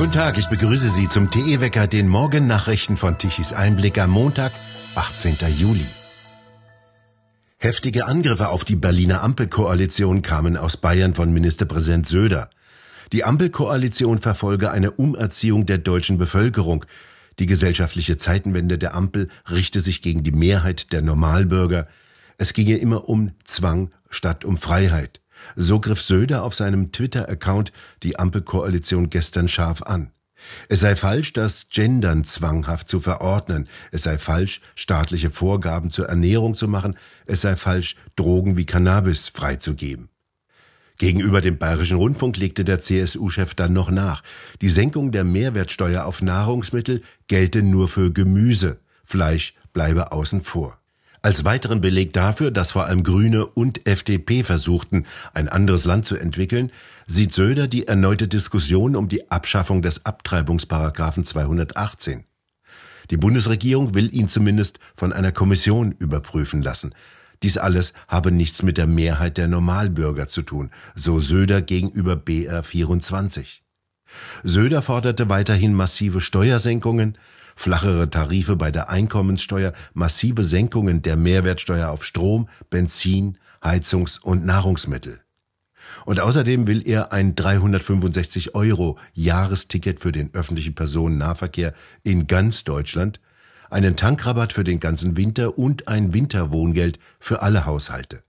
Guten Tag, ich begrüße Sie zum TE Wecker, den Morgennachrichten von Tichys Einblick am Montag, 18. Juli. Heftige Angriffe auf die Berliner Ampelkoalition kamen aus Bayern von Ministerpräsident Söder. Die Ampelkoalition verfolge eine Umerziehung der deutschen Bevölkerung. Die gesellschaftliche Zeitenwende der Ampel richte sich gegen die Mehrheit der Normalbürger. Es ginge immer um Zwang statt um Freiheit. So griff Söder auf seinem Twitter-Account die Ampelkoalition gestern scharf an. Es sei falsch, das Gendern zwanghaft zu verordnen. Es sei falsch, staatliche Vorgaben zur Ernährung zu machen. Es sei falsch, Drogen wie Cannabis freizugeben. Gegenüber dem Bayerischen Rundfunk legte der CSU-Chef dann noch nach. Die Senkung der Mehrwertsteuer auf Nahrungsmittel gelte nur für Gemüse. Fleisch bleibe außen vor. Als weiteren Beleg dafür, dass vor allem Grüne und FDP versuchten, ein anderes Land zu entwickeln, sieht Söder die erneute Diskussion um die Abschaffung des Abtreibungsparagraphen 218. Die Bundesregierung will ihn zumindest von einer Kommission überprüfen lassen. Dies alles habe nichts mit der Mehrheit der Normalbürger zu tun, so Söder gegenüber BR24. Söder forderte weiterhin massive Steuersenkungen, flachere Tarife bei der Einkommenssteuer, massive Senkungen der Mehrwertsteuer auf Strom, Benzin, Heizungs- und Nahrungsmittel. Und außerdem will er ein 365 Euro Jahresticket für den öffentlichen Personennahverkehr in ganz Deutschland, einen Tankrabatt für den ganzen Winter und ein Winterwohngeld für alle Haushalte.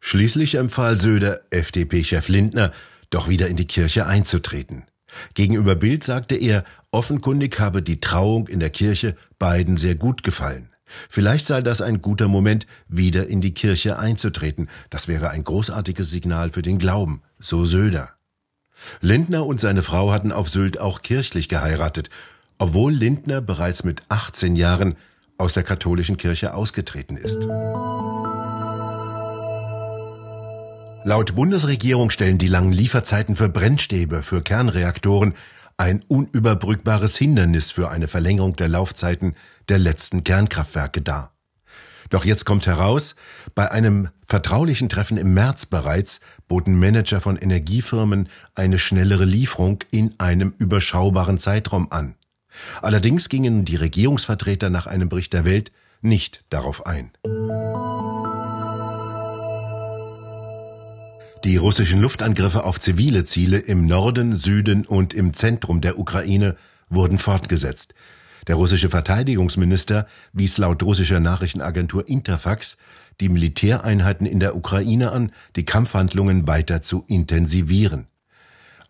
Schließlich empfahl Söder FDP-Chef Lindner, doch wieder in die Kirche einzutreten. Gegenüber Bild sagte er, offenkundig habe die Trauung in der Kirche beiden sehr gut gefallen. Vielleicht sei das ein guter Moment, wieder in die Kirche einzutreten. Das wäre ein großartiges Signal für den Glauben, so Söder. Lindner und seine Frau hatten auf Sylt auch kirchlich geheiratet, obwohl Lindner bereits mit 18 Jahren aus der katholischen Kirche ausgetreten ist. Laut Bundesregierung stellen die langen Lieferzeiten für Brennstäbe für Kernreaktoren ein unüberbrückbares Hindernis für eine Verlängerung der Laufzeiten der letzten Kernkraftwerke dar. Doch jetzt kommt heraus, bei einem vertraulichen Treffen im März bereits boten Manager von Energiefirmen eine schnellere Lieferung in einem überschaubaren Zeitraum an. Allerdings gingen die Regierungsvertreter nach einem Bericht der Welt nicht darauf ein. Die russischen Luftangriffe auf zivile Ziele im Norden, Süden und im Zentrum der Ukraine wurden fortgesetzt. Der russische Verteidigungsminister wies laut russischer Nachrichtenagentur Interfax die Militäreinheiten in der Ukraine an, die Kampfhandlungen weiter zu intensivieren.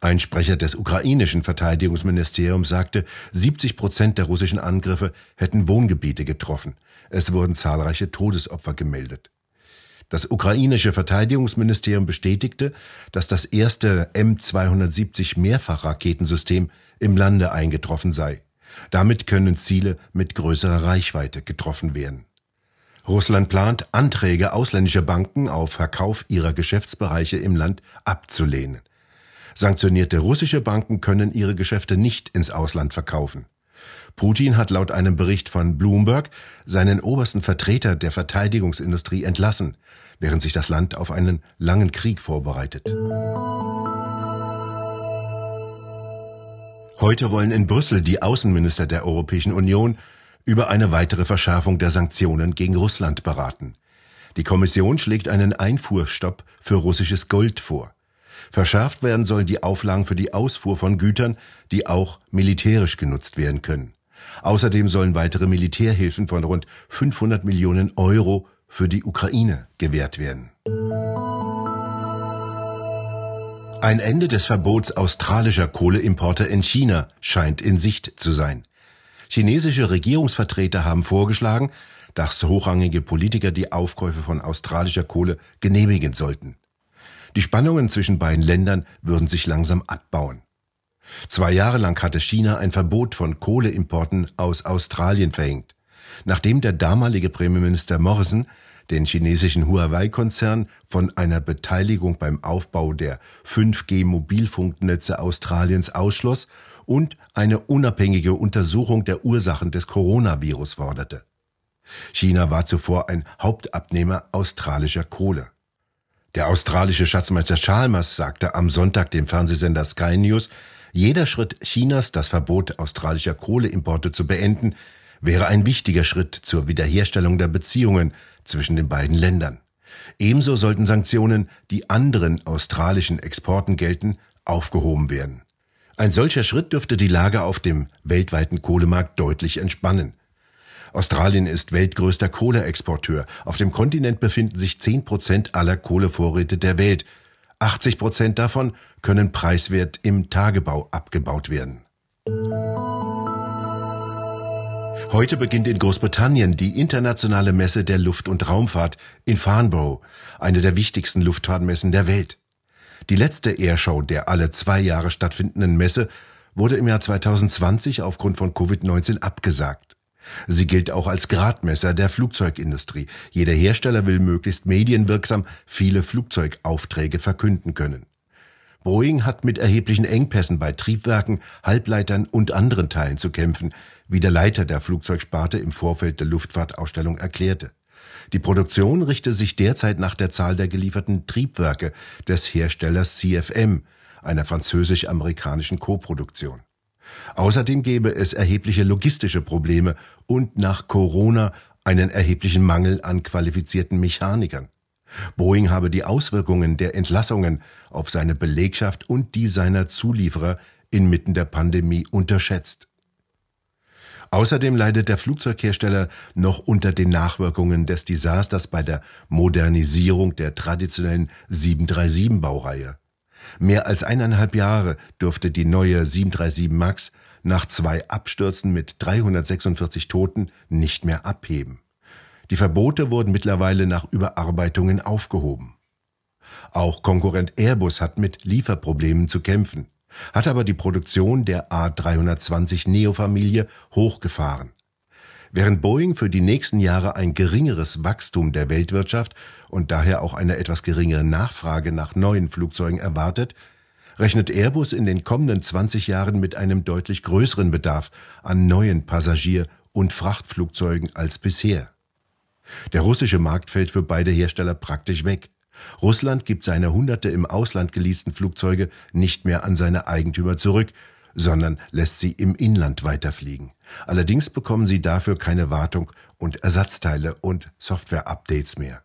Ein Sprecher des ukrainischen Verteidigungsministeriums sagte, 70 Prozent der russischen Angriffe hätten Wohngebiete getroffen. Es wurden zahlreiche Todesopfer gemeldet. Das ukrainische Verteidigungsministerium bestätigte, dass das erste M270 Mehrfachraketensystem im Lande eingetroffen sei. Damit können Ziele mit größerer Reichweite getroffen werden. Russland plant, Anträge ausländischer Banken auf Verkauf ihrer Geschäftsbereiche im Land abzulehnen. Sanktionierte russische Banken können ihre Geschäfte nicht ins Ausland verkaufen. Putin hat laut einem Bericht von Bloomberg seinen obersten Vertreter der Verteidigungsindustrie entlassen, während sich das Land auf einen langen Krieg vorbereitet. Heute wollen in Brüssel die Außenminister der Europäischen Union über eine weitere Verschärfung der Sanktionen gegen Russland beraten. Die Kommission schlägt einen Einfuhrstopp für russisches Gold vor. Verschärft werden sollen die Auflagen für die Ausfuhr von Gütern, die auch militärisch genutzt werden können. Außerdem sollen weitere Militärhilfen von rund 500 Millionen Euro für die Ukraine gewährt werden. Ein Ende des Verbots australischer Kohleimporte in China scheint in Sicht zu sein. Chinesische Regierungsvertreter haben vorgeschlagen, dass hochrangige Politiker die Aufkäufe von australischer Kohle genehmigen sollten. Die Spannungen zwischen beiden Ländern würden sich langsam abbauen. Zwei Jahre lang hatte China ein Verbot von Kohleimporten aus Australien verhängt, nachdem der damalige Premierminister Morrison den chinesischen Huawei-Konzern von einer Beteiligung beim Aufbau der 5G-Mobilfunknetze Australiens ausschloss und eine unabhängige Untersuchung der Ursachen des Coronavirus forderte. China war zuvor ein Hauptabnehmer australischer Kohle. Der australische Schatzmeister Chalmers sagte am Sonntag dem Fernsehsender Sky News, jeder Schritt Chinas, das Verbot australischer Kohleimporte zu beenden, wäre ein wichtiger Schritt zur Wiederherstellung der Beziehungen zwischen den beiden Ländern. Ebenso sollten Sanktionen, die anderen australischen Exporten gelten, aufgehoben werden. Ein solcher Schritt dürfte die Lage auf dem weltweiten Kohlemarkt deutlich entspannen. Australien ist weltgrößter Kohleexporteur. Auf dem Kontinent befinden sich 10 Prozent aller Kohlevorräte der Welt. 80 Prozent davon können preiswert im Tagebau abgebaut werden. Heute beginnt in Großbritannien die internationale Messe der Luft- und Raumfahrt in Farnborough, eine der wichtigsten Luftfahrtmessen der Welt. Die letzte Airshow der alle zwei Jahre stattfindenden Messe wurde im Jahr 2020 aufgrund von Covid-19 abgesagt. Sie gilt auch als Gradmesser der Flugzeugindustrie. Jeder Hersteller will möglichst medienwirksam viele Flugzeugaufträge verkünden können. Boeing hat mit erheblichen Engpässen bei Triebwerken, Halbleitern und anderen Teilen zu kämpfen, wie der Leiter der Flugzeugsparte im Vorfeld der Luftfahrtausstellung erklärte. Die Produktion richte sich derzeit nach der Zahl der gelieferten Triebwerke des Herstellers CFM, einer französisch-amerikanischen Koproduktion. Außerdem gäbe es erhebliche logistische Probleme und nach Corona einen erheblichen Mangel an qualifizierten Mechanikern. Boeing habe die Auswirkungen der Entlassungen auf seine Belegschaft und die seiner Zulieferer inmitten der Pandemie unterschätzt. Außerdem leidet der Flugzeughersteller noch unter den Nachwirkungen des Desasters bei der Modernisierung der traditionellen 737-Baureihe. Mehr als eineinhalb Jahre dürfte die neue 737 MAX nach zwei Abstürzen mit 346 Toten nicht mehr abheben. Die Verbote wurden mittlerweile nach Überarbeitungen aufgehoben. Auch Konkurrent Airbus hat mit Lieferproblemen zu kämpfen, hat aber die Produktion der A320 Neo-Familie hochgefahren. Während Boeing für die nächsten Jahre ein geringeres Wachstum der Weltwirtschaft und daher auch eine etwas geringere Nachfrage nach neuen Flugzeugen erwartet, rechnet Airbus in den kommenden 20 Jahren mit einem deutlich größeren Bedarf an neuen Passagier- und Frachtflugzeugen als bisher. Der russische Markt fällt für beide Hersteller praktisch weg. Russland gibt seine hunderte im Ausland geleasten Flugzeuge nicht mehr an seine Eigentümer zurück, sondern lässt sie im Inland weiterfliegen. Allerdings bekommen sie dafür keine Wartung und Ersatzteile und Software-Updates mehr.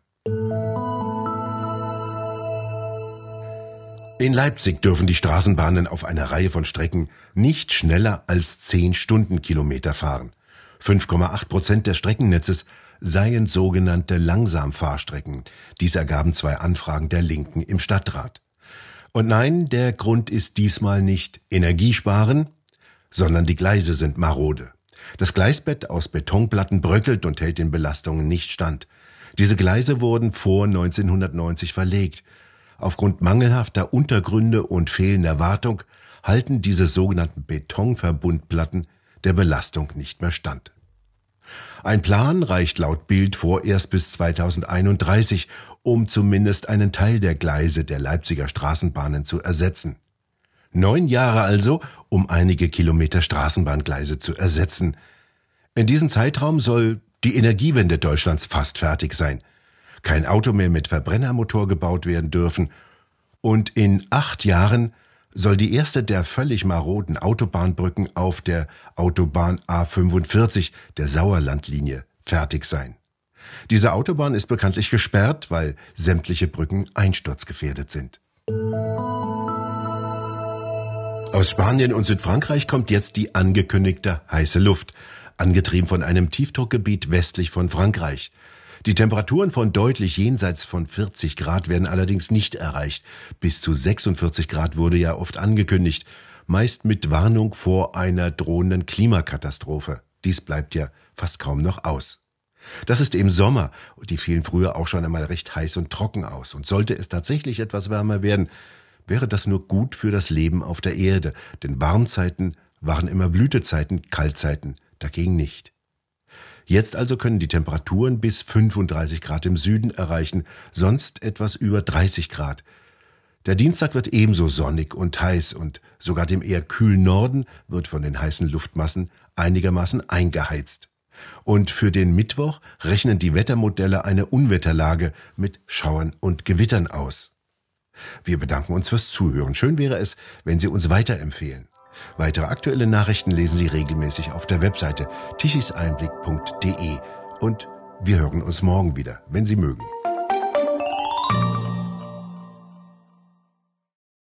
In Leipzig dürfen die Straßenbahnen auf einer Reihe von Strecken nicht schneller als 10 Stundenkilometer fahren. 5,8 Prozent des Streckennetzes seien sogenannte Langsamfahrstrecken. Dies ergaben zwei Anfragen der Linken im Stadtrat. Und nein, der Grund ist diesmal nicht Energiesparen, sondern die Gleise sind marode. Das Gleisbett aus Betonplatten bröckelt und hält den Belastungen nicht stand. Diese Gleise wurden vor 1990 verlegt. Aufgrund mangelhafter Untergründe und fehlender Wartung halten diese sogenannten Betonverbundplatten der Belastung nicht mehr stand. Ein Plan reicht laut Bild vorerst bis 2031, um zumindest einen Teil der Gleise der Leipziger Straßenbahnen zu ersetzen. Neun Jahre also, um einige Kilometer Straßenbahngleise zu ersetzen. In diesem Zeitraum soll die Energiewende Deutschlands fast fertig sein. Kein Auto mehr mit Verbrennermotor gebaut werden dürfen. Und in acht Jahren soll die erste der völlig maroden Autobahnbrücken auf der Autobahn A45 der Sauerlandlinie fertig sein. Diese Autobahn ist bekanntlich gesperrt, weil sämtliche Brücken einsturzgefährdet sind. Aus Spanien und Südfrankreich kommt jetzt die angekündigte heiße Luft, angetrieben von einem Tiefdruckgebiet westlich von Frankreich. Die Temperaturen von deutlich jenseits von 40 Grad werden allerdings nicht erreicht. Bis zu 46 Grad wurde ja oft angekündigt, meist mit Warnung vor einer drohenden Klimakatastrophe. Dies bleibt ja fast kaum noch aus. Das ist eben Sommer, die fielen früher auch schon einmal recht heiß und trocken aus. Und sollte es tatsächlich etwas wärmer werden, wäre das nur gut für das Leben auf der Erde, denn Warmzeiten waren immer Blütezeiten, Kaltzeiten dagegen nicht. Jetzt also können die Temperaturen bis 35 Grad im Süden erreichen, sonst etwas über 30 Grad. Der Dienstag wird ebenso sonnig und heiß und sogar dem eher kühlen Norden wird von den heißen Luftmassen einigermaßen eingeheizt. Und für den Mittwoch rechnen die Wettermodelle eine Unwetterlage mit Schauern und Gewittern aus. Wir bedanken uns fürs Zuhören. Schön wäre es, wenn Sie uns weiterempfehlen. Weitere aktuelle Nachrichten lesen Sie regelmäßig auf der Webseite tichiseinblick.de und wir hören uns morgen wieder, wenn Sie mögen.